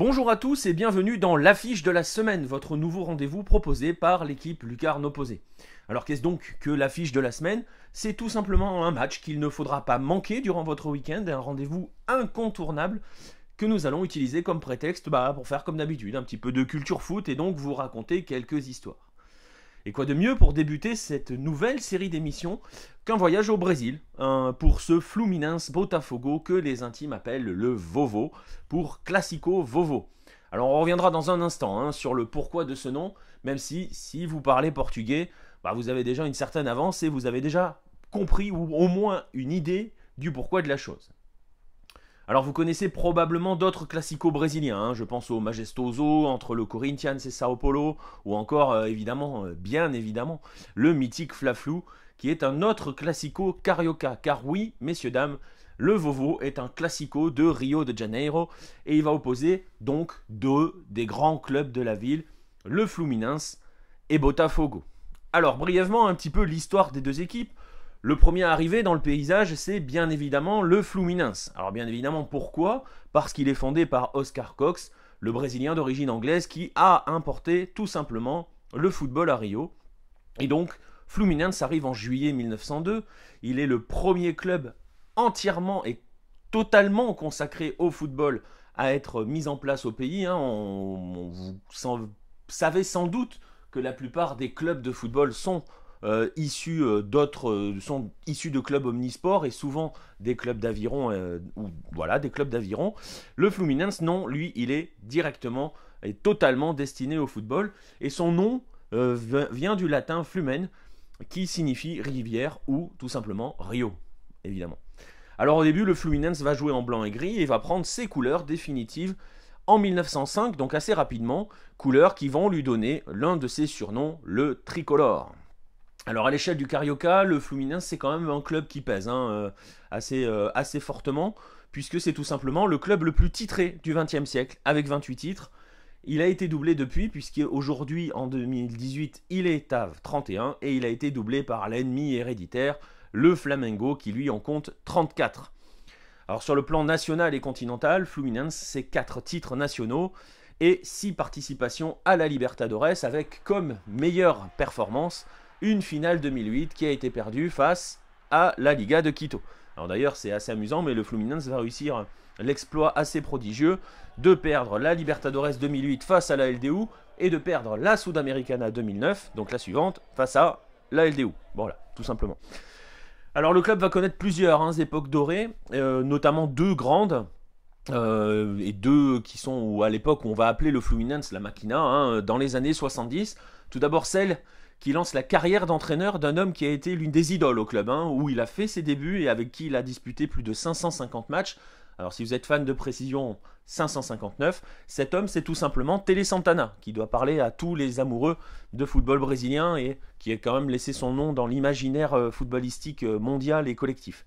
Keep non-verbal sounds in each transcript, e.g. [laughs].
Bonjour à tous et bienvenue dans l'affiche de la semaine, votre nouveau rendez-vous proposé par l'équipe Lucarne Opposée. Alors qu'est-ce donc que l'affiche de la semaine C'est tout simplement un match qu'il ne faudra pas manquer durant votre week-end, un rendez-vous incontournable que nous allons utiliser comme prétexte bah, pour faire comme d'habitude un petit peu de culture foot et donc vous raconter quelques histoires. Et quoi de mieux pour débuter cette nouvelle série d'émissions qu'un voyage au Brésil, hein, pour ce Fluminense Botafogo que les intimes appellent le Vovo, pour Classico Vovo. Alors on reviendra dans un instant hein, sur le pourquoi de ce nom, même si, si vous parlez portugais, bah, vous avez déjà une certaine avance et vous avez déjà compris ou au moins une idée du pourquoi de la chose. Alors vous connaissez probablement d'autres classicos brésiliens, hein. je pense au Majestoso, entre le Corinthians et Sao Paulo, ou encore euh, évidemment, euh, bien évidemment, le mythique Flaflou, qui est un autre classico carioca, car oui, messieurs, dames, le Vovo est un classico de Rio de Janeiro, et il va opposer donc deux des grands clubs de la ville, le Fluminense et Botafogo. Alors brièvement un petit peu l'histoire des deux équipes, le premier arrivé dans le paysage, c'est bien évidemment le Fluminense. Alors bien évidemment, pourquoi Parce qu'il est fondé par Oscar Cox, le Brésilien d'origine anglaise qui a importé tout simplement le football à Rio. Et donc, Fluminense arrive en juillet 1902. Il est le premier club entièrement et totalement consacré au football à être mis en place au pays. Hein. On, vous savez sans doute que la plupart des clubs de football sont euh, issus euh, d'autres euh, sont issus de clubs omnisports et souvent des clubs d'aviron ou voilà des clubs d'aviron. Le Fluminense non, lui, il est directement et totalement destiné au football et son nom vient du latin flumen qui signifie rivière ou tout simplement rio évidemment. Alors au début, le Fluminense va jouer en blanc et gris et va prendre ses couleurs définitives en 1905, donc assez rapidement, couleurs qui vont lui donner l'un de ses surnoms, le tricolore. Alors à l'échelle du Carioca, le Fluminense c'est quand même un club qui pèse hein, euh, euh, assez, fortement, puisque c'est tout simplement le club le plus titré du XXe siècle, avec 28 titres. Il a été doublé depuis, puisqu'aujourd'hui, en 2018, il est à 31, et il a été doublé par l'ennemi héréditaire, le Flamengo, qui lui en compte 34. Alors sur le plan national et continental, Fluminense, c'est 4 titres nationaux et 6 participations à la Libertadores, avec comme meilleure performance une finale 2008 qui a été perdue face à la Liga de Quito. Alors d'ailleurs, c'est assez amusant, mais le Fluminense va réussir l'exploit assez prodigieux de perdre la Libertadores 2008 face à la LDU et de perdre la Sudamericana 2009, donc la suivante, face à la LDU. Voilà, tout simplement. Alors le club va connaître plusieurs hein, époques dorées, euh, notamment deux grandes. Euh, et deux qui sont à l'époque où on va appeler le Fluminense la Machina, hein, dans les années 70. Tout d'abord celle qui lance la carrière d'entraîneur d'un homme qui a été l'une des idoles au club, hein, où il a fait ses débuts et avec qui il a disputé plus de 550 matchs. Alors si vous êtes fan de précision, 559, cet homme c'est tout simplement Télé Santana, qui doit parler à tous les amoureux de football brésilien et qui a quand même laissé son nom dans l'imaginaire euh, footballistique euh, mondial et collectif.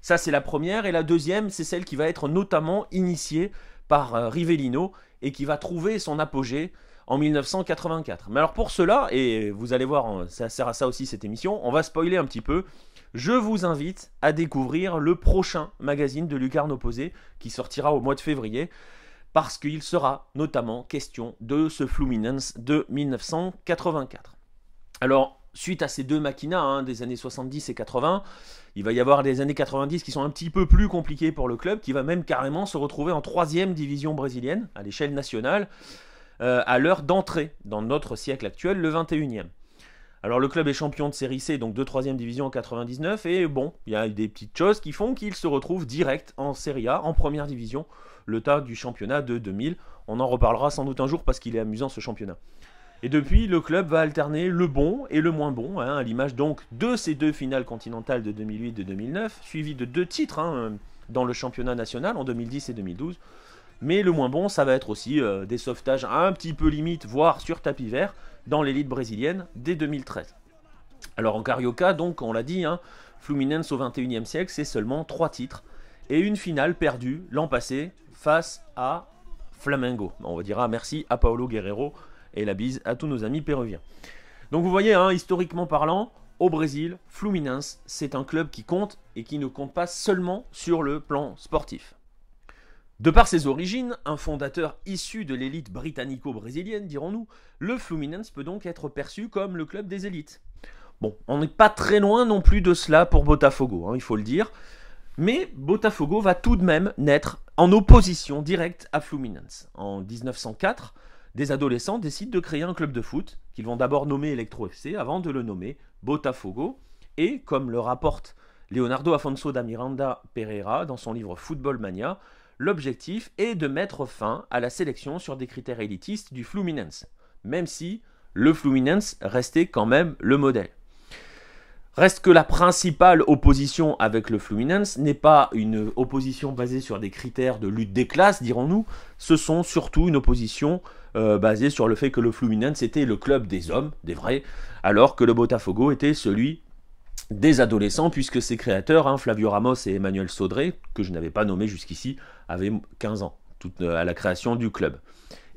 Ça c'est la première, et la deuxième c'est celle qui va être notamment initiée par euh, Rivellino et qui va trouver son apogée en 1984. Mais alors pour cela, et vous allez voir, ça sert à ça aussi cette émission, on va spoiler un petit peu. Je vous invite à découvrir le prochain magazine de Lucarne Posé, qui sortira au mois de février parce qu'il sera notamment question de ce Fluminense de 1984. Alors, suite à ces deux maquinas hein, des années 70 et 80, il va y avoir des années 90 qui sont un petit peu plus compliquées pour le club, qui va même carrément se retrouver en troisième division brésilienne à l'échelle nationale. Euh, à l'heure d'entrée dans notre siècle actuel, le 21e. Alors le club est champion de série C, donc de 3ème division en 99, et bon, il y a des petites choses qui font qu'il se retrouve direct en série A, en première division, le tas du championnat de 2000. On en reparlera sans doute un jour parce qu'il est amusant ce championnat. Et depuis, le club va alterner le bon et le moins bon, hein, à l'image donc de ces deux finales continentales de 2008 et de 2009, suivies de deux titres hein, dans le championnat national en 2010 et 2012. Mais le moins bon, ça va être aussi euh, des sauvetages un petit peu limite, voire sur tapis vert, dans l'élite brésilienne dès 2013. Alors en Carioca, donc, on l'a dit, hein, Fluminense au 21e siècle, c'est seulement 3 titres et une finale perdue l'an passé face à Flamengo. On va dire merci à Paolo Guerrero et la bise à tous nos amis péruviens. Donc vous voyez, hein, historiquement parlant, au Brésil, Fluminense, c'est un club qui compte et qui ne compte pas seulement sur le plan sportif. De par ses origines, un fondateur issu de l'élite britannico-brésilienne, dirons-nous, le Fluminense peut donc être perçu comme le club des élites. Bon, on n'est pas très loin non plus de cela pour Botafogo, hein, il faut le dire. Mais Botafogo va tout de même naître en opposition directe à Fluminense. En 1904, des adolescents décident de créer un club de foot, qu'ils vont d'abord nommer Electro FC avant de le nommer Botafogo. Et comme le rapporte Leonardo Afonso da Miranda Pereira dans son livre Football Mania, L'objectif est de mettre fin à la sélection sur des critères élitistes du Fluminense, même si le Fluminense restait quand même le modèle. Reste que la principale opposition avec le Fluminense n'est pas une opposition basée sur des critères de lutte des classes, dirons-nous, ce sont surtout une opposition euh, basée sur le fait que le Fluminense était le club des hommes, des vrais, alors que le Botafogo était celui des adolescents, puisque ses créateurs, hein, Flavio Ramos et Emmanuel Saudré, que je n'avais pas nommé jusqu'ici, avait 15 ans euh, à la création du club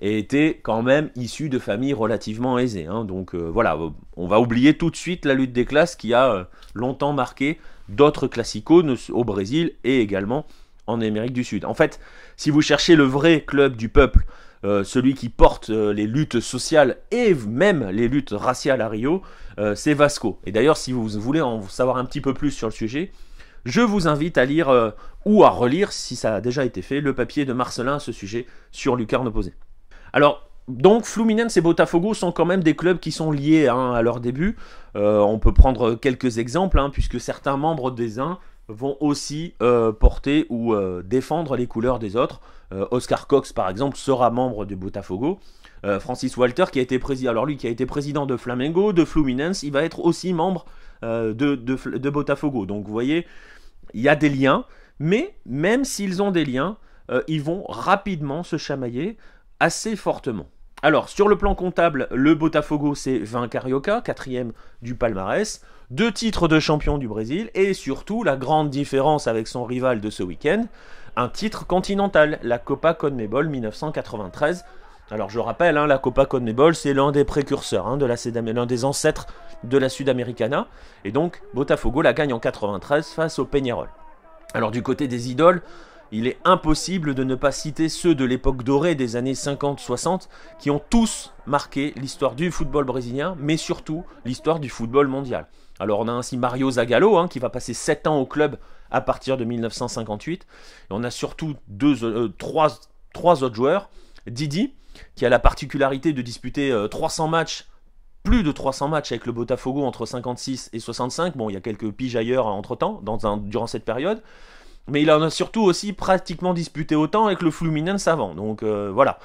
et était quand même issu de familles relativement aisées. Hein. Donc euh, voilà, euh, on va oublier tout de suite la lutte des classes qui a longtemps marqué d'autres classicos au Brésil et également en Amérique du Sud. En fait, si vous cherchez le vrai club du peuple, celui qui porte les luttes sociales et même les luttes raciales à Rio, c'est Vasco. Et d'ailleurs, si vous voulez en savoir un petit peu plus sur le sujet, je vous invite à lire euh, ou à relire, si ça a déjà été fait, le papier de Marcelin à ce sujet sur Lucarne opposée. Alors, donc Fluminense et Botafogo sont quand même des clubs qui sont liés à leur début. Euh, on peut prendre quelques exemples, hein, puisque certains membres des uns vont aussi euh, porter ou défendre les couleurs des autres. Oscar Cox, par exemple, sera membre de Botafogo. Francis Walter, qui a été président, alors lui qui a été président de Flamengo, de Fluminense, il va être aussi membre de, de, Botafogo. Donc vous voyez, il y a des liens, mais même s'ils ont des liens, euh, ils vont rapidement se chamailler assez fortement. Alors, sur le plan comptable, le Botafogo, c'est 20 Carioca, quatrième du palmarès, deux titres de champion du Brésil, et surtout, la grande différence avec son rival de ce week-end, un titre continental, la Copa Conmebol 1993, alors je rappelle, hein, la Copa Conmebol, c'est l'un des précurseurs, hein, de la l'un des ancêtres de la Sudamericana. Et donc Botafogo la gagne en 93 face au Peñarol. Alors du côté des idoles, il est impossible de ne pas citer ceux de l'époque dorée des années 50-60 qui ont tous marqué l'histoire du football brésilien, mais surtout l'histoire du football mondial. Alors on a ainsi Mario Zagallo hein, qui va passer 7 ans au club à partir de 1958. Et on a surtout deux, euh, trois, trois autres joueurs. Didi, qui a la particularité de disputer 300 euh, matchs, plus de 300 matchs avec le Botafogo entre 56 et 65. Bon, il y a quelques piges ailleurs euh, entre-temps, durant cette période. Mais il en a surtout aussi pratiquement disputé autant avec le Fluminense avant. Donc euh, voilà.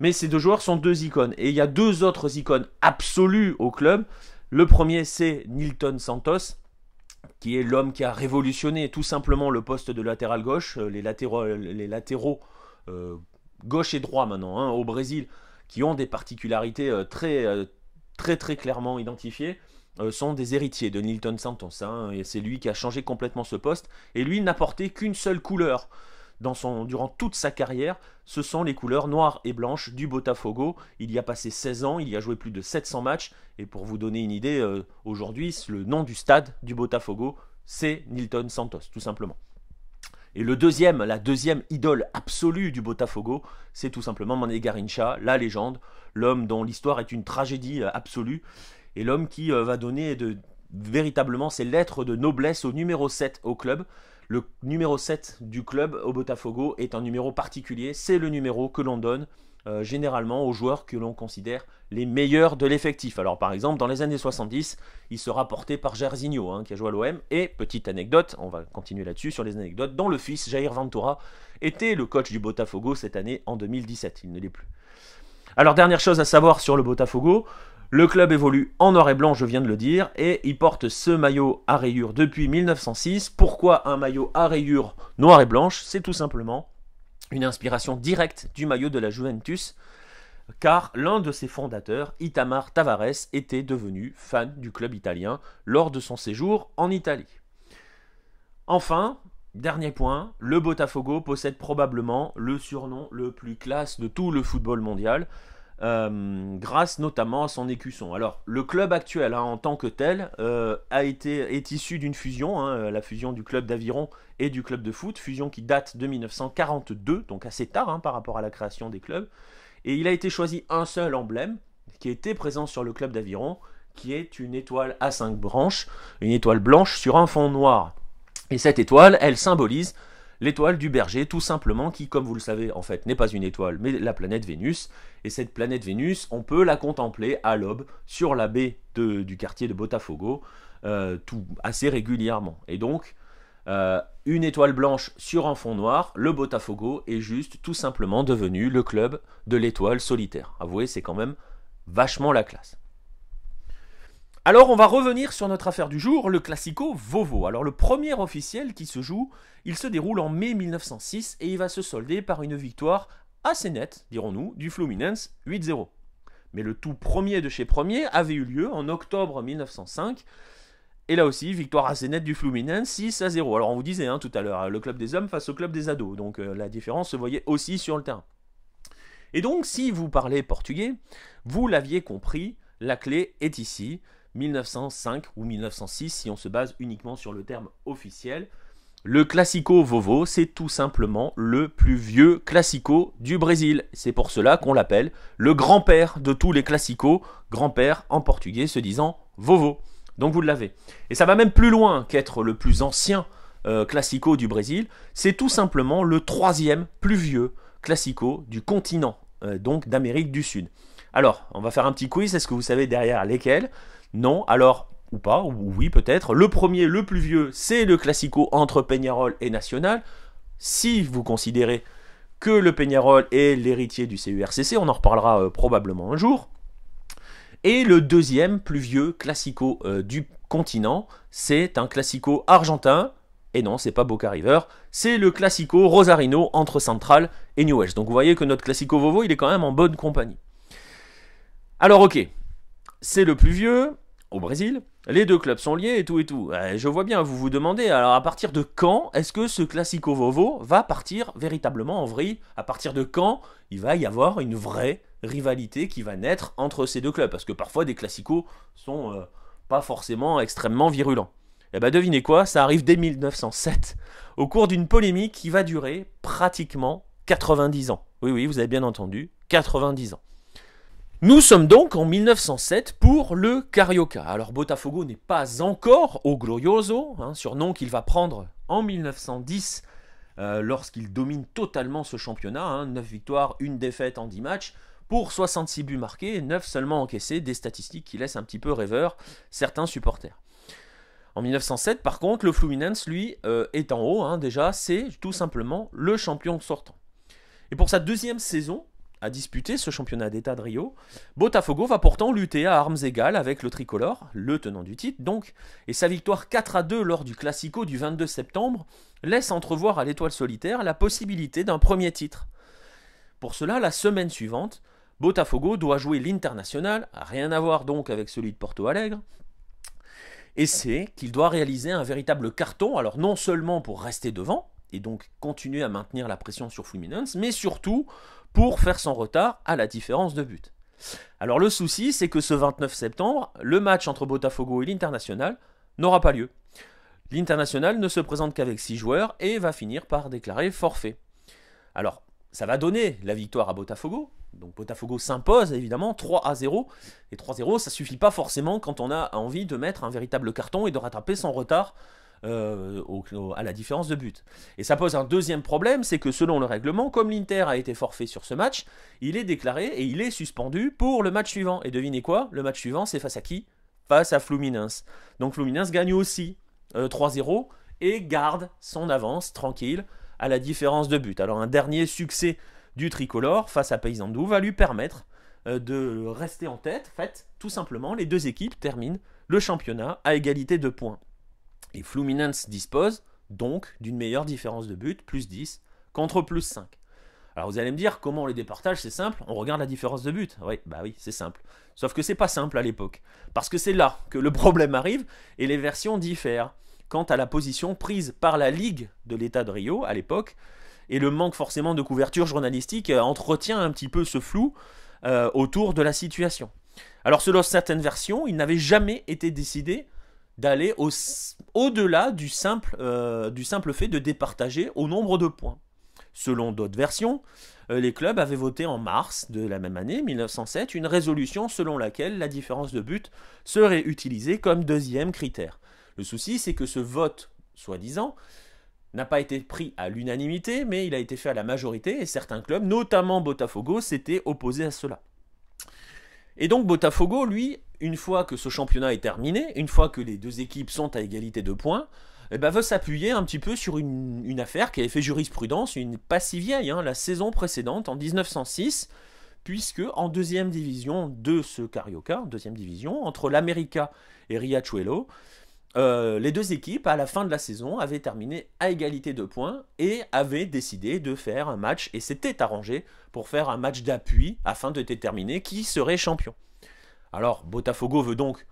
Mais ces deux joueurs sont deux icônes. Et il y a deux autres icônes absolues au club. Le premier, c'est Nilton Santos, qui est l'homme qui a révolutionné tout simplement le poste de latéral gauche. Les latéraux, les gauche et droit maintenant hein, au Brésil, qui ont des particularités euh, très, euh, très très clairement identifiées, euh, sont des héritiers de Nilton Santos. Hein, et c'est lui qui a changé complètement ce poste. Et lui n'a porté qu'une seule couleur. Dans son, durant toute sa carrière, ce sont les couleurs noires et blanches du Botafogo. Il y a passé 16 ans, il y a joué plus de 700 matchs. Et pour vous donner une idée, aujourd'hui, le nom du stade du Botafogo, c'est Nilton Santos, tout simplement. Et le deuxième, la deuxième idole absolue du Botafogo, c'est tout simplement Mané Garincha, la légende, l'homme dont l'histoire est une tragédie euh, absolue, et l'homme qui euh, va donner véritablement ses lettres de noblesse au numéro 7 au club. Le numéro 7 du club au Botafogo est un numéro particulier, c'est le numéro que l'on donne euh, généralement aux joueurs que l'on considère les meilleurs de l'effectif. Alors par exemple, dans les années 70, il sera porté par Gersigno, hein, qui a joué à l'OM. Et petite anecdote, on va continuer là-dessus sur les anecdotes, dont le fils, Jair Ventura, était le coach du Botafogo cette année en 2017. Il ne l'est plus. Alors dernière chose à savoir sur le Botafogo, le club évolue en noir et blanc, je viens de le dire, et il porte ce maillot à rayures depuis 1906. Pourquoi un maillot à rayures noir et blanche C'est tout simplement une inspiration directe du maillot de la Juventus, car l'un de ses fondateurs, Itamar Tavares, était devenu fan du club italien lors de son séjour en Italie. Enfin, Dernier point, le Botafogo possède probablement le surnom le plus classe de tout le football mondial, euh, grâce notamment à son écusson. Alors, le club actuel, hein, en tant que tel, euh, a été, est issu d'une fusion, hein, euh, la fusion du club d'aviron et du club de foot, fusion qui date de 1942, donc assez tard hein, par rapport à la création des clubs. Et il a été choisi un seul emblème qui était présent sur le club d'aviron, qui est une étoile à cinq branches, une étoile blanche sur un fond noir. Et cette étoile, elle symbolise l'étoile du berger, tout simplement, qui, comme vous le savez, en fait, n'est pas une étoile, mais la planète Vénus. Et cette planète Vénus, on peut la contempler à l'aube sur la baie du quartier de Botafogo, euh, tout, assez régulièrement. Et donc, euh, une étoile blanche sur un fond noir, le Botafogo est juste tout simplement devenu le club de l'étoile solitaire. Avouez, c'est quand même vachement la classe. Alors on va revenir sur notre affaire du jour, le Classico Vovo. Alors le premier officiel qui se joue, il se déroule en mai 1906 et il va se solder par une victoire assez nette, dirons-nous, du Fluminense 8-0. Mais le tout premier de chez premier avait eu lieu en octobre 1905. Et là aussi, victoire assez nette du Fluminense, 6 0. Alors on vous disait hein, tout à l'heure, hein, le club des hommes face au club des ados. Donc euh, la différence se voyait aussi sur le terrain. Et donc si vous parlez portugais, vous l'aviez compris, la clé est ici. 1905 ou 1906 si on se base uniquement sur le terme officiel. Le Classico Vovo, c'est tout simplement le plus vieux Classico du Brésil. C'est pour cela qu'on l'appelle le grand-père de tous les Classicos, grand-père en portugais se disant Vovo. Donc vous l'avez. Et ça va même plus loin qu'être le plus ancien euh, Classico du Brésil, c'est tout simplement le troisième plus vieux Classico du continent, euh, donc d'Amérique du Sud. Alors, on va faire un petit quiz, est-ce que vous savez derrière lesquels non, alors ou pas, ou oui peut-être. Le premier, le plus vieux, c'est le classico entre Peñarol et National. Si vous considérez que le Peñarol est l'héritier du CURCC, on en reparlera euh, probablement un jour. Et le deuxième plus vieux classico euh, du continent, c'est un classico argentin. Et non, c'est pas Boca River, c'est le classico Rosarino entre Central et West. Donc vous voyez que notre classico Vovo, il est quand même en bonne compagnie. Alors ok, c'est le plus vieux, au Brésil. Les deux clubs sont liés et tout et tout. Euh, je vois bien, vous vous demandez, alors à partir de quand est-ce que ce Classico Vovo va partir véritablement en vrille À partir de quand il va y avoir une vraie rivalité qui va naître entre ces deux clubs Parce que parfois des Classicos sont euh, pas forcément extrêmement virulents. Et eh bah ben, devinez quoi, ça arrive dès 1907, au cours d'une polémique qui va durer pratiquement 90 ans. Oui, oui, vous avez bien entendu, 90 ans. Nous sommes donc en 1907 pour le Carioca. Alors Botafogo n'est pas encore au Glorioso, hein, surnom qu'il va prendre en 1910 euh, lorsqu'il domine totalement ce championnat. 9 hein, victoires, 1 défaite en 10 matchs, pour 66 buts marqués, 9 seulement encaissés, des statistiques qui laissent un petit peu rêveur certains supporters. En 1907, par contre, le Fluminense, lui, euh, est en haut, hein, déjà, c'est tout simplement le champion sortant. Et pour sa deuxième saison, à disputer ce championnat d'État de Rio, Botafogo va pourtant lutter à armes égales avec le tricolore, le tenant du titre donc, et sa victoire 4 à 2 lors du Classico du 22 septembre laisse entrevoir à l'étoile solitaire la possibilité d'un premier titre. Pour cela, la semaine suivante, Botafogo doit jouer l'international, rien à voir donc avec celui de Porto Alegre, et c'est qu'il doit réaliser un véritable carton, alors non seulement pour rester devant, et donc continuer à maintenir la pression sur Fluminense, mais surtout pour faire son retard à la différence de but. Alors le souci, c'est que ce 29 septembre, le match entre Botafogo et l'International n'aura pas lieu. L'International ne se présente qu'avec 6 joueurs et va finir par déclarer forfait. Alors, ça va donner la victoire à Botafogo. Donc Botafogo s'impose évidemment 3 à 0. Et 3 à 0, ça suffit pas forcément quand on a envie de mettre un véritable carton et de rattraper son retard euh, à la différence de but. Et ça pose un deuxième problème, c'est que selon le règlement, comme l'Inter a été forfait sur ce match, il est déclaré et il est suspendu pour le match suivant. Et devinez quoi Le match suivant, c'est face à qui Face à Fluminense. Donc Fluminense gagne aussi 3-0 euh, et garde son avance tranquille à la différence de but. Alors un dernier succès du tricolore face à Paysandou va lui permettre euh, de rester en tête. En fait, tout simplement, les deux équipes terminent le championnat à égalité de points. Et Fluminense dispose donc d'une meilleure différence de but, plus 10, contre plus 5. Alors vous allez me dire, comment on les départage C'est simple, on regarde la différence de but. Oui, bah oui, c'est simple. Sauf que c'est pas simple à l'époque. Parce que c'est là que le problème arrive et les versions diffèrent quant à la position prise par la Ligue de l'État de Rio à l'époque. Et le manque forcément de couverture journalistique euh, entretient un petit peu ce flou euh, autour de la situation. Alors selon certaines versions, il n'avait jamais été décidé d'aller au-delà du, simple, euh, du simple fait de départager au nombre de points. Selon d'autres versions, euh, les clubs avaient voté en mars de la même année, 1907, une résolution selon laquelle la différence de but serait utilisée comme deuxième critère. Le souci, c'est que ce vote, soi-disant, n'a pas été pris à l'unanimité, mais il a été fait à la majorité, et certains clubs, notamment Botafogo, s'étaient opposés à cela. Et donc Botafogo, lui, une fois que ce championnat est terminé, une fois que les deux équipes sont à égalité de points, eh ben, veut s'appuyer un petit peu sur une, affaire qui avait fait jurisprudence, une pas si vieille, hein, la saison précédente, en 1906, puisque en deuxième division de ce Carioca, deuxième division, entre l'América et Riachuelo, euh, les deux équipes, à la fin de la saison, avaient terminé à égalité de points et avaient décidé de faire un match, et s'étaient arrangé pour faire un match d'appui afin de déterminer qui serait champion. Alors, Botafogo veut donc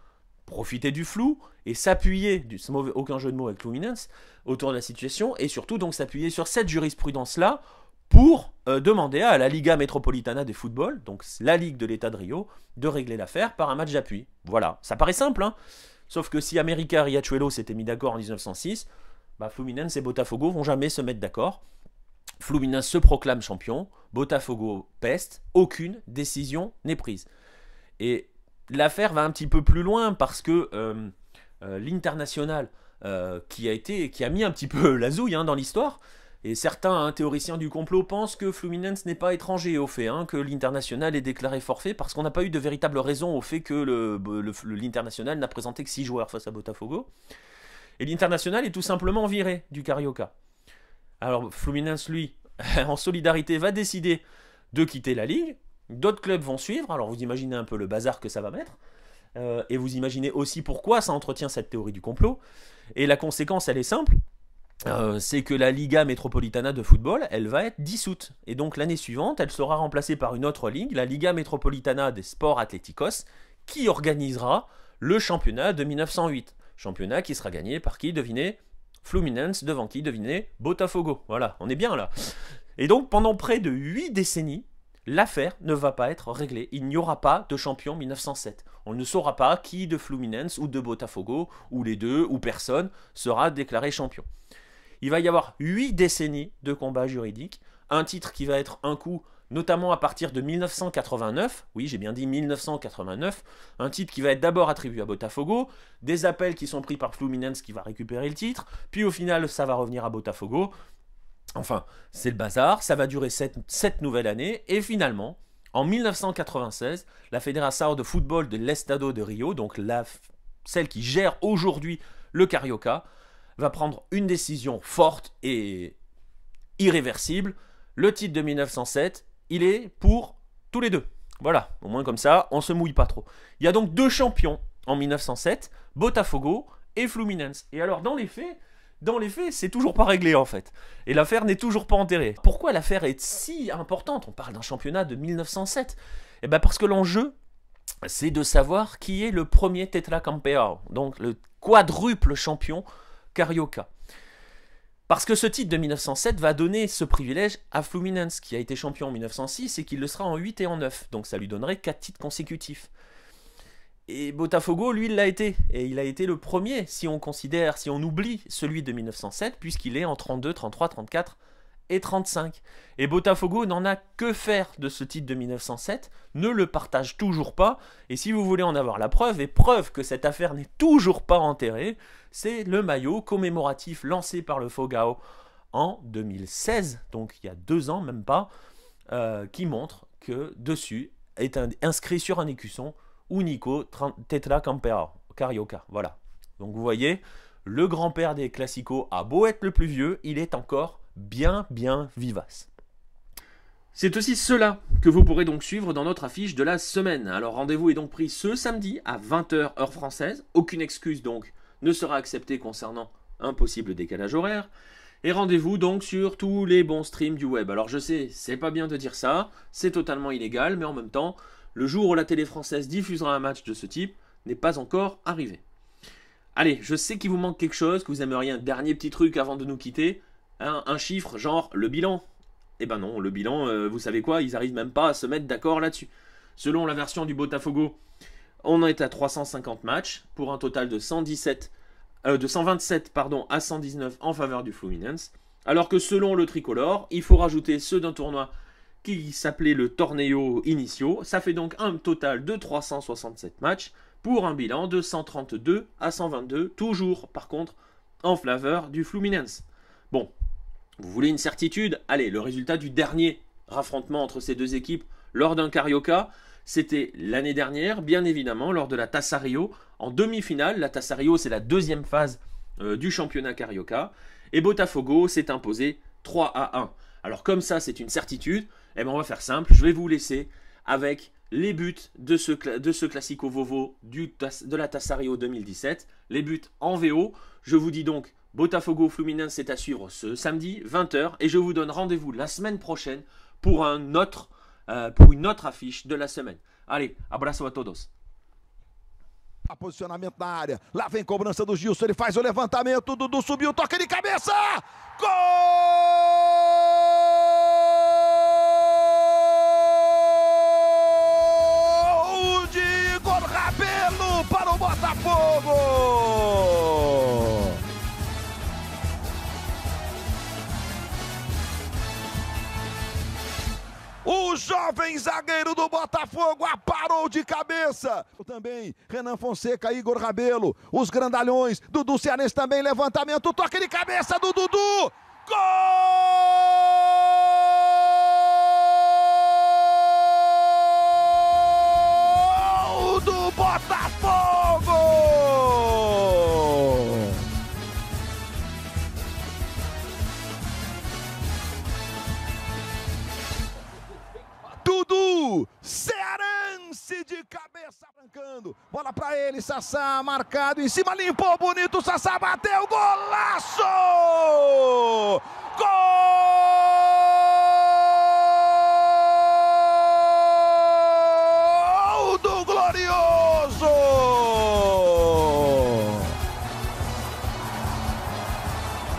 profiter du flou et s'appuyer, du, aucun jeu de mots avec Fluminense, autour de la situation, et surtout donc s'appuyer sur cette jurisprudence-là pour euh, demander à la Liga Metropolitana de Football, donc la Ligue de l'État de Rio, de régler l'affaire par un match d'appui. Voilà, ça paraît simple, hein Sauf que si América Riachuelo s'était mis d'accord en 1906, bah, Fluminense et Botafogo vont jamais se mettre d'accord. Fluminense se proclame champion, Botafogo peste, aucune décision n'est prise. Et l'affaire va un petit peu plus loin parce que euh, euh, l'international euh, qui a été, qui a mis un petit peu [laughs] la zouille hein, dans l'histoire. Et certains hein, théoriciens du complot pensent que Fluminense n'est pas étranger au fait, hein, que l'international est déclaré forfait parce qu'on n'a pas eu de véritable raison au fait que l'international n'a présenté que 6 joueurs face à Botafogo. Et l'international est tout simplement viré du Carioca. Alors Fluminense, lui, [laughs] en solidarité, va décider de quitter la ligue D'autres clubs vont suivre, alors vous imaginez un peu le bazar que ça va mettre, euh, et vous imaginez aussi pourquoi ça entretient cette théorie du complot. Et la conséquence, elle est simple, euh, c'est que la Liga Metropolitana de football, elle va être dissoute. Et donc l'année suivante, elle sera remplacée par une autre ligue, la Liga Metropolitana des Sports Atléticos, qui organisera le championnat de 1908. Championnat qui sera gagné par qui, devinez Fluminense, devant qui, devinez Botafogo. Voilà, on est bien là. Et donc pendant près de 8 décennies, l'affaire ne va pas être réglée. Il n'y aura pas de champion 1907. On ne saura pas qui de Fluminense ou de Botafogo, ou les deux, ou personne, sera déclaré champion. Il va y avoir huit décennies de combats juridiques, un titre qui va être un coup notamment à partir de 1989, oui j'ai bien dit 1989, un titre qui va être d'abord attribué à Botafogo, des appels qui sont pris par Fluminense qui va récupérer le titre, puis au final ça va revenir à Botafogo, Enfin, c'est le bazar, ça va durer cette, nouvelles nouvelle année, et finalement, en 1996, la fédération de football de l'Estado de Rio, donc celle qui gère aujourd'hui le Carioca, va prendre une décision forte et irréversible. Le titre de 1907, il est pour tous les deux. Voilà, au moins comme ça, on se mouille pas trop. Il y a donc deux champions en 1907, Botafogo et Fluminense. Et alors, dans les faits, dans les faits, c'est toujours pas réglé en fait. Et l'affaire n'est toujours pas enterrée. Pourquoi l'affaire est si importante On parle d'un championnat de 1907. Eh bien parce que l'enjeu, c'est de savoir qui est le premier Tetra Campeao. donc le quadruple champion carioca. Parce que ce titre de 1907 va donner ce privilège à Fluminense, qui a été champion en 1906 et qui le sera en 8 et en 9. Donc ça lui donnerait 4 titres consécutifs. Et Botafogo, lui, il l'a été. Et il a été le premier, si on considère, si on oublie celui de 1907, puisqu'il est en 32, 33, 34 et 35. Et Botafogo n'en a que faire de ce titre de 1907, ne le partage toujours pas. Et si vous voulez en avoir la preuve, et preuve que cette affaire n'est toujours pas enterrée, c'est le maillot commémoratif lancé par le Fogao en 2016, donc il y a deux ans même pas, euh, qui montre que dessus est inscrit sur un écusson Unico Tetra Campera, Carioca. Voilà. Donc vous voyez, le grand-père des classicaux a beau être le plus vieux, il est encore bien, bien vivace. C'est aussi cela que vous pourrez donc suivre dans notre affiche de la semaine. Alors rendez-vous est donc pris ce samedi à 20h heure française. Aucune excuse donc ne sera acceptée concernant un possible décalage horaire. Et rendez-vous donc sur tous les bons streams du web. Alors je sais, c'est pas bien de dire ça, c'est totalement illégal, mais en même temps, le jour où la télé française diffusera un match de ce type n'est pas encore arrivé. Allez, je sais qu'il vous manque quelque chose, que vous aimeriez un dernier petit truc avant de nous quitter. Hein, un chiffre, genre le bilan. Eh ben non, le bilan, euh, vous savez quoi, ils arrivent même pas à se mettre d'accord là-dessus. Selon la version du Botafogo, on est à 350 matchs pour un total de 117 127 euh, pardon, à 119 en faveur du Fluminense. Alors que selon le tricolore, il faut rajouter ceux d'un tournoi qui s'appelait le Torneo Initio. Ça fait donc un total de 367 matchs pour un bilan de 132 à 122, toujours par contre en faveur du Fluminense. Bon, vous voulez une certitude Allez, le résultat du dernier raffrontement entre ces deux équipes lors d'un Carioca, c'était l'année dernière, bien évidemment, lors de la Tassario, En demi-finale, la Tassario, c'est la deuxième phase euh, du championnat Carioca. Et Botafogo s'est imposé 3 à 1. Alors comme ça, c'est une certitude eh ben, on va faire simple, je vais vous laisser avec les buts de ce, de ce Classico Vovo du, de la Tassario 2017, les buts en VO. Je vous dis donc, Botafogo Fluminense c'est à suivre ce samedi 20h et je vous donne rendez-vous la semaine prochaine pour, un autre, euh, pour une autre affiche de la semaine. Allez, abraço a todos. A posicionamento área. cobrança Ele faz o levantamento. subiu. Toque de cabeça. jovem zagueiro do Botafogo, aparou de cabeça. Também Renan Fonseca, Igor Rabelo, os grandalhões, Dudu Cearense também, levantamento, toque de cabeça do Dudu. Gol! do Botafogo! de cabeça arrancando. Bola para ele, Sassá marcado em cima, limpou bonito, Sassá bateu, golaço! Gol do glorioso!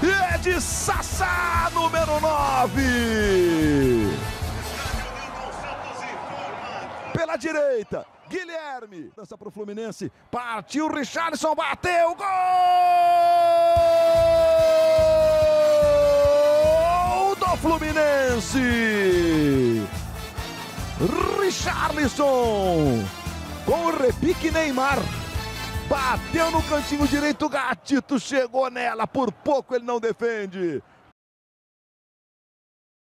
E é de Sassá, número 9! direita. Guilherme. Dança para o Fluminense. Partiu Richarlison. Bateu. Gol do Fluminense. Richarlison. Com o repique Neymar. Bateu no cantinho direito, Gatito chegou nela, por pouco ele não defende.